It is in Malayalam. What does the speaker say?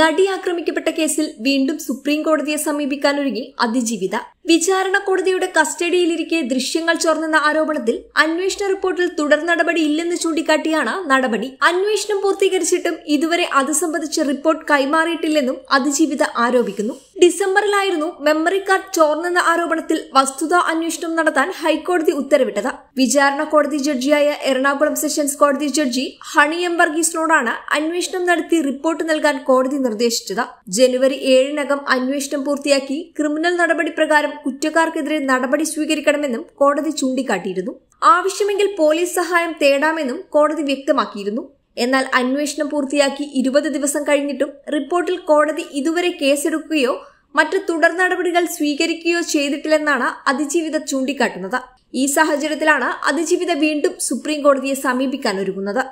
നടി ആക്രമിക്കപ്പെട്ട കേസിൽ വീണ്ടും സുപ്രീം കോടതിയെ സമീപിക്കാനൊരുങ്ങി അതിജീവിത വിചാരണ കോടതിയുടെ കസ്റ്റഡിയിലിരിക്കെ ദൃശ്യങ്ങൾ ചോർന്നെന്ന ആരോപണത്തിൽ അന്വേഷണ റിപ്പോർട്ടിൽ തുടർ നടപടി ഇല്ലെന്ന് ചൂണ്ടിക്കാട്ടിയാണ് നടപടി അന്വേഷണം പൂർത്തീകരിച്ചിട്ടും ഇതുവരെ അത് സംബന്ധിച്ച റിപ്പോർട്ട് കൈമാറിയിട്ടില്ലെന്നും അതിജീവിത ആരോപിക്കുന്നു ഡിസംബറിലായിരുന്നു മെമ്മറി കാർഡ് ചോർന്നെന്ന ആരോപണത്തിൽ വസ്തുതാ അന്വേഷണം നടത്താൻ ഹൈക്കോടതി ഉത്തരവിട്ടത് വിചാരണ കോടതി ജഡ്ജിയായ എറണാകുളം സെഷൻസ് കോടതി ജഡ്ജി ഹണി എം വർഗീസിനോടാണ് അന്വേഷണം നടത്തി റിപ്പോർട്ട് നൽകാൻ കോടതി നിർദ്ദേശിച്ചത് ജനുവരി ഏഴിനകം അന്വേഷണം പൂർത്തിയാക്കി ക്രിമിനൽ നടപടി പ്രകാരം കുറ്റക്കാർക്കെതിരെ നടപടി സ്വീകരിക്കണമെന്നും കോടതി ചൂണ്ടിക്കാട്ടിയിരുന്നു ആവശ്യമെങ്കിൽ പോലീസ് സഹായം തേടാമെന്നും കോടതി വ്യക്തമാക്കിയിരുന്നു എന്നാൽ അന്വേഷണം പൂർത്തിയാക്കി ഇരുപത് ദിവസം കഴിഞ്ഞിട്ടും റിപ്പോർട്ടിൽ കോടതി ഇതുവരെ കേസെടുക്കുകയോ മറ്റ് തുടർ നടപടികൾ സ്വീകരിക്കുകയോ ചെയ്തിട്ടില്ലെന്നാണ് അതിജീവിത ചൂണ്ടിക്കാട്ടുന്നത് ഈ സാഹചര്യത്തിലാണ് അതിജീവിത വീണ്ടും സുപ്രീം കോടതിയെ സമീപിക്കാൻ ഒരുങ്ങുന്നത്